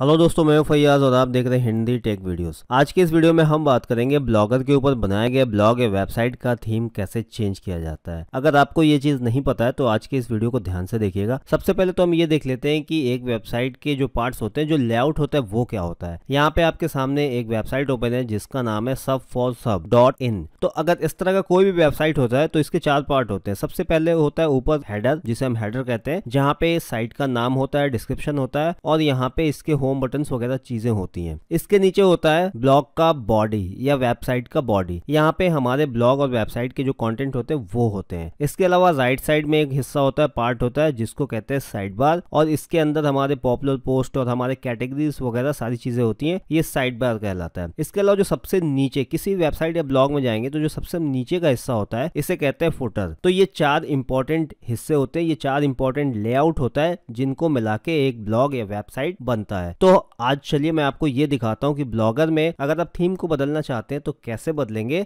hello दोस्तों मैं फैयाज और आप देख रहे हैं हिंदी टेक वीडियोस आज के इस वीडियो में हम बात करेंगे ब्लॉगर के ऊपर बनाए गए ब्लॉग या वेबसाइट का थीम कैसे चेंज किया जाता है अगर आपको ये चीज नहीं पता है तो आज के इस वीडियो को ध्यान से देखिएगा सबसे पहले तो हम ये देख लेते हैं कि एक वेबसाइट के जो पार्ट होते हैं जो लेआउट होता है वो क्या होता है यहाँ पे आपके सामने एक वेबसाइट ओपन है जिसका नाम है सब फॉर सब डॉट इन तो अगर इस तरह का कोई भी वेबसाइट होता है तो इसके चार पार्ट होते हैं सबसे पहले होता है ऊपर हेडर जिसे हम हेडर कहते हैं जहाँ पे साइट का नाम होता है डिस्क्रिप्शन होता है और यहाँ पे इसके होम बटन वगैरह चीजें होती हैं इसके नीचे होता है ब्लॉग का बॉडी या वेबसाइट का बॉडी यहाँ पे हमारे ब्लॉग और वेबसाइट के जो कंटेंट होते हैं वो होते हैं इसके अलावा राइट साइड में एक हिस्सा होता है पार्ट होता है जिसको कहते हैं साइड बार और इसके अंदर हमारे पॉपुलर पोस्ट और हमारे कैटेगरीज वगैरह सारी चीजें होती है ये साइड बार कहलाता है इसके अलावा जो सबसे नीचे किसी वेबसाइट या ब्लॉग में जाएंगे तो जो सबसे नीचे का हिस्सा होता है इसे कहते हैं फुटर तो ये चार इंपॉर्टेंट हिस्से होते हैं ये चार इंपॉर्टेंट लेआउट होता है जिनको मिला के एक ब्लॉग या वेबसाइट बनता है तो आज चलिए मैं आपको ये दिखाता हूँ कि ब्लॉगर में अगर आप थीम को बदलना चाहते हैं तो कैसे बदलेंगे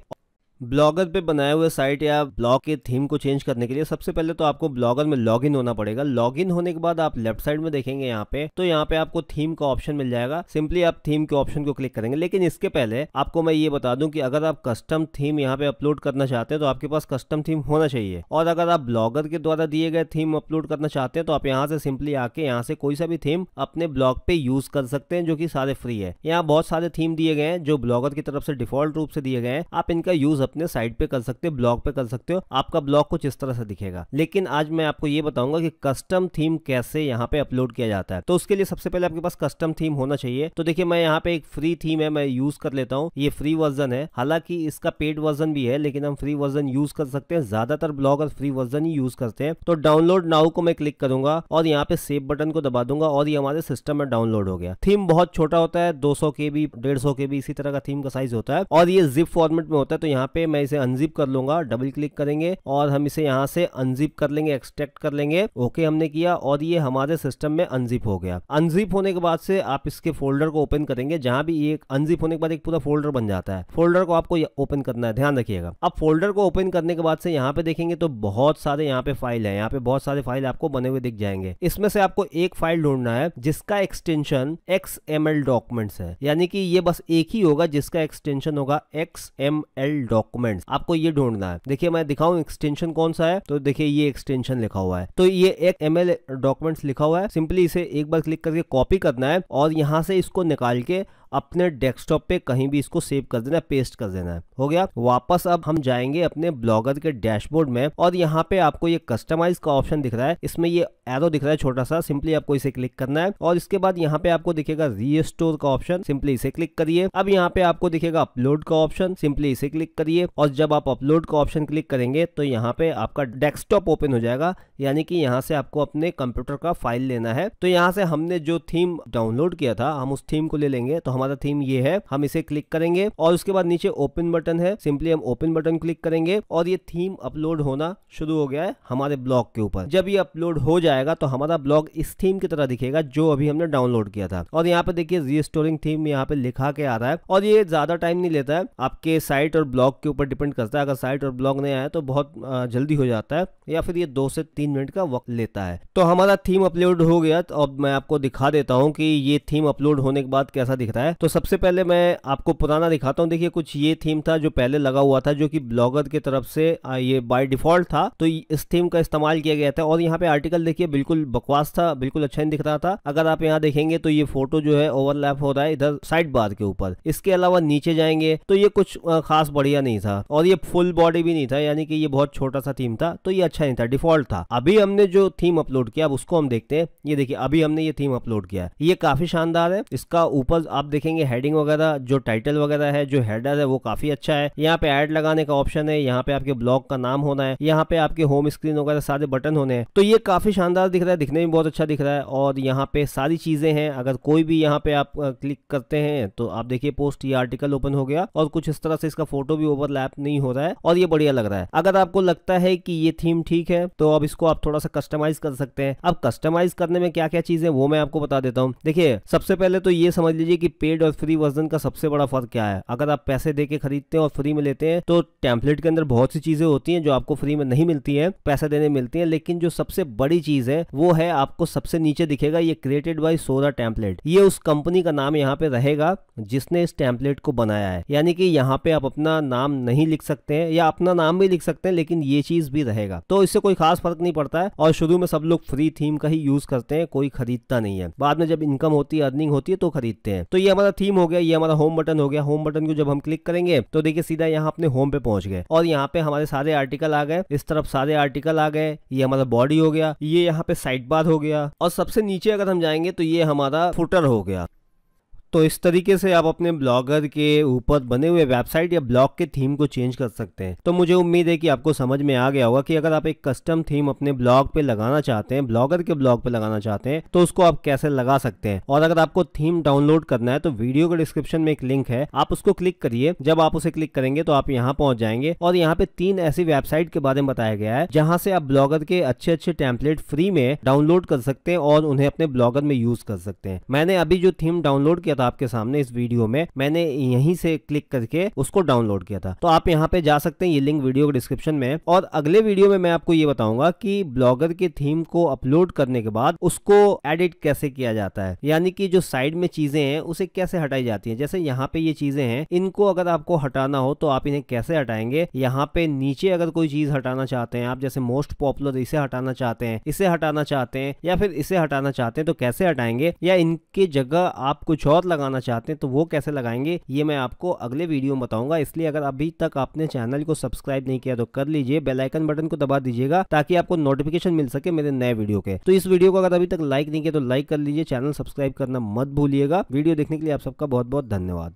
ब्लॉगर पे बनाए हुए साइट या ब्लॉग के थीम को चेंज करने के लिए सबसे पहले तो आपको ब्लॉगर में लॉगिन होना पड़ेगा लॉगिन होने के बाद आप लेफ्ट साइड में देखेंगे यहाँ पे तो यहाँ पे आपको थीम का ऑप्शन मिल जाएगा सिंपली आप थीम के ऑप्शन को क्लिक करेंगे लेकिन इसके पहले आपको मैं ये बता दूं कि अगर आप कस्टम थीम यहाँ पे अपलोड करना चाहते हैं तो आपके पास कस्टम थीम होना चाहिए और अगर आप ब्लॉगर के द्वारा दिए गए थीम अपलोड करना चाहते हैं तो आप यहाँ से सिंपली आके यहाँ से कोई सा भी थीम अपने ब्लॉग पे यूज कर सकते हैं जो की सारे फ्री है यहाँ बहुत सारे थीम दिए गए हैं जो ब्लॉगर की तरफ से डिफॉल्ट रूप से दिए गए हैं आप इनका यूज अपने साइट पे कर सकते हो ब्लॉग पे कर सकते हो आपका ब्लॉग कुछ इस तरह से दिखेगा लेकिन आज मैं आपको ये बताऊंगा कि कस्टम थीम कैसे यहाँ पे अपलोड किया जाता है तो उसके लिए सबसे पहले आपके पास कस्टम थीम होना चाहिए तो देखिए मैं यहाँ पे एक फ्री थीम है मैं यूज कर लेता हूँ ये फ्री वर्जन है हालांकि इसका पेड वर्जन भी है लेकिन हम फ्री वर्जन यूज कर सकते हैं ज्यादातर ब्लॉगर फ्री वर्जन ही यूज करते हैं तो डाउनलोड नाउ को मैं क्लिक करूंगा और यहाँ पे सेव बटन को दबा दूंगा और ये हमारे सिस्टम में डाउनलोड हो गया थीम बहुत छोटा होता है दो सौ के बी डेढ़ सौ के बी इसी तरह का थीम का साइज होता है और ये जिप फॉर्मेट में होता है तो यहाँ पे पे मैं इसे अनजिप कर लूंगा डबल क्लिक करेंगे और हम इसे यहाँ से अनजिप कर लेंगे एक्सट्रैक्ट कर लेंगे ओके हमने किया और ये हमारे सिस्टम में अनजिप हो गया अनजिप होने के बाद से आप इसके फोल्डर को ओपन करेंगे जहां भी ये अनजिप होने के बाद एक पूरा फोल्डर बन जाता है फोल्डर को आपको ओपन करना है ध्यान रखिएगा अब फोल्डर को ओपन करने के बाद से यहाँ पे देखेंगे तो बहुत सारे यहाँ पे फाइल है यहाँ पे बहुत सारे फाइल आपको बने हुए दिख जाएंगे इसमें से आपको एक फाइल ढूंढना है जिसका extension X M L documents है यानी कि ये बस एक ही होगा जिसका एक्सटेंशन होगा X M L document document आपको ये ढूंढना है देखिए मैं दिखाऊं एक्सटेंशन कौन सा है तो देखिए ये एक्सटेंशन लिखा हुआ है तो ये एक एम डॉक्यूमेंट्स लिखा हुआ है सिंपली इसे एक बार क्लिक करके कॉपी करना है और यहाँ से इसको निकाल के अपने डेस्कटॉप पे कहीं भी इसको सेव कर देना है पेस्ट कर देना है हो गया वापस अब हम जाएंगे अपने ब्लॉगर के डैशबोर्ड में और यहाँ पे आपको ये कस्टमाइज का ऑप्शन दिख रहा है इसमें ये एरो दिख रहा है छोटा सा सिंपली आपको इसे क्लिक करना है और इसके बाद यहाँ पे आपको दिखेगा रीस्टोर का ऑप्शन सिंपली इसे क्लिक करिए अब यहाँ पे आपको दिखेगा अपलोड का ऑप्शन सिंपली इसे क्लिक करिए और जब आप अपलोड का ऑप्शन क्लिक करेंगे तो यहाँ पे आपका डेस्कटॉप ओपन हो जाएगा यानी कि यहाँ से आपको अपने कंप्यूटर का फाइल लेना है तो यहाँ से हमने जो थीम डाउनलोड किया था हम उस थीम को ले लेंगे तो हम हमारा थीम ये है हम इसे क्लिक करेंगे और उसके बाद नीचे ओपन बटन है सिंपली हम ओपन बटन क्लिक करेंगे और ये थीम अपलोड होना शुरू हो गया है हमारे ब्लॉग के ऊपर जब ये अपलोड हो जाएगा तो हमारा ब्लॉग इस थीम की तरह दिखेगा जो अभी हमने डाउनलोड किया था और यहाँ पे देखिए रीस्टोरिंग थीम यहाँ पे लिखा के आ रहा है और ये ज्यादा टाइम नहीं लेता है आपके साइट और ब्लॉग के ऊपर डिपेंड करता है अगर साइट और ब्लॉग नहीं आया तो बहुत जल्दी हो जाता है या फिर ये दो से तीन मिनट का वक्त लेता है तो हमारा थीम अपलोड हो गया तो अब मैं आपको दिखा देता हूँ कि ये थीम अपलोड होने के बाद कैसा दिख रहा है है तो सबसे पहले मैं आपको पुराना दिखाता हूँ देखिए कुछ ये थीम था जो पहले लगा हुआ था जो कि ब्लॉगर की तरफ से ये बाय डिफॉल्ट था तो इस थीम का इस्तेमाल किया गया था और यहाँ पे आर्टिकल देखिए बिल्कुल बकवास था बिल्कुल अच्छा नहीं दिख रहा था अगर आप यहाँ देखेंगे तो ये फोटो जो है ओवरलैप हो रहा है इधर साइड बार के ऊपर इसके अलावा नीचे जाएंगे तो ये कुछ खास बढ़िया नहीं था और ये फुल बॉडी भी नहीं था यानी कि ये बहुत छोटा सा थीम था तो ये अच्छा नहीं था डिफॉल्ट था अभी हमने जो थीम अपलोड किया अब उसको हम देखते हैं ये देखिए अभी हमने ये थीम अपलोड किया है ये काफी शानदार है इसका ऊपर आप देखेंगे हेडिंग वगैरह जो टाइटल वगैरह है जो हेडर है वो काफी अच्छा है यहाँ पे एड लगाने का ऑप्शन है यहाँ पे आपके ब्लॉग का नाम होना है यहाँ पे आपके होम स्क्रीन वगैरह सारे बटन होने हैं तो ये काफी शानदार दिख रहा है दिखने में बहुत अच्छा दिख रहा है और यहाँ पे सारी चीजें हैं अगर कोई भी यहाँ पे आप क्लिक करते हैं तो आप देखिए पोस्ट या आर्टिकल ओपन हो गया और कुछ इस तरह से इसका फोटो भी ओवरलैप नहीं हो रहा है और ये बढ़िया लग रहा है अगर आपको लगता है कि ये थीम ठीक है तो अब इसको आप थोड़ा सा कस्टमाइज कर सकते हैं अब कस्टमाइज करने में क्या क्या चीजें वो मैं आपको बता देता हूँ देखिये सबसे पहले तो ये समझ लीजिए कि पे पेड और फ्री वर्जन का सबसे बड़ा फर्क क्या है अगर आप पैसे देके खरीदते हैं और फ्री में लेते हैं तो टैंपलेट के अंदर बहुत सी चीजें होती हैं जो आपको फ्री में नहीं मिलती हैं पैसे देने मिलती हैं लेकिन जो सबसे बड़ी चीज है वो है आपको सबसे नीचे दिखेगा ये क्रिएटेड बाई सोरा टैंपलेट ये उस कंपनी का नाम यहाँ पे रहेगा जिसने इस टैंपलेट को बनाया है यानी कि यहाँ पे आप अपना नाम नहीं लिख सकते हैं या अपना नाम भी लिख सकते हैं लेकिन ये चीज भी रहेगा तो इससे कोई खास फर्क नहीं पड़ता है और शुरू में सब लोग फ्री थीम का ही यूज करते हैं कोई खरीदता नहीं है बाद में जब इनकम होती है अर्निंग होती है तो खरीदते हैं तो ये हमारा थीम हो गया ये हमारा होम बटन हो गया होम बटन को जब हम क्लिक करेंगे तो देखिए सीधा यहाँ अपने होम पे पहुंच गए और यहाँ पे हमारे सारे आर्टिकल आ गए इस तरफ सारे आर्टिकल आ गए ये हमारा बॉडी हो गया ये यहाँ पे साइड बार हो गया और सबसे नीचे अगर हम जाएंगे तो ये हमारा फुटर हो गया तो इस तरीके से आप अपने ब्लॉगर के ऊपर बने हुए वेबसाइट या ब्लॉग के थीम को चेंज कर सकते हैं तो मुझे उम्मीद है कि आपको समझ में आ गया होगा कि अगर आप एक कस्टम थीम अपने ब्लॉग पे लगाना चाहते हैं ब्लॉगर के ब्लॉग पे लगाना चाहते हैं तो उसको आप कैसे लगा सकते हैं और अगर आपको थीम डाउनलोड करना है तो वीडियो के डिस्क्रिप्शन में एक लिंक है आप उसको क्लिक करिए जब आप उसे क्लिक करेंगे तो आप यहाँ पहुंच जाएंगे और यहाँ पे तीन ऐसी वेबसाइट के बारे में बताया गया है जहाँ से आप ब्लॉगर के अच्छे अच्छे टेम्पलेट फ्री में डाउनलोड कर सकते हैं और उन्हें अपने ब्लॉगर में यूज कर सकते हैं मैंने अभी जो थीम डाउनलोड किया साथ आपके सामने इस वीडियो में मैंने यहीं से क्लिक करके उसको डाउनलोड किया था तो आप यहाँ पे जा सकते हैं ये लिंक वीडियो के डिस्क्रिप्शन में और अगले वीडियो में मैं आपको ये बताऊंगा कि ब्लॉगर के थीम को अपलोड करने के बाद उसको एडिट कैसे किया जाता है यानी कि जो साइड में चीजें हैं उसे कैसे हटाई जाती है जैसे यहाँ पे ये चीजें हैं इनको अगर आपको हटाना हो तो आप इन्हें कैसे हटाएंगे यहाँ पे नीचे अगर कोई चीज हटाना चाहते हैं आप जैसे मोस्ट पॉपुलर इसे हटाना चाहते हैं इसे हटाना चाहते हैं या फिर इसे हटाना चाहते हैं तो कैसे हटाएंगे या इनके जगह आप कुछ और लगाना चाहते हैं तो वो कैसे लगाएंगे ये मैं आपको अगले वीडियो में बताऊंगा इसलिए अगर अभी तक आपने चैनल को सब्सक्राइब नहीं किया तो कर लीजिए बेलाइकन बटन को दबा दीजिएगा ताकि आपको नोटिफिकेशन मिल सके मेरे नए वीडियो के तो इस वीडियो को अगर अभी तक लाइक नहीं किया तो लाइक कर लीजिए चैनल सब्सक्राइब करना मत भूलिएगा वीडियो देखने के लिए आप सबका बहुत बहुत धन्यवाद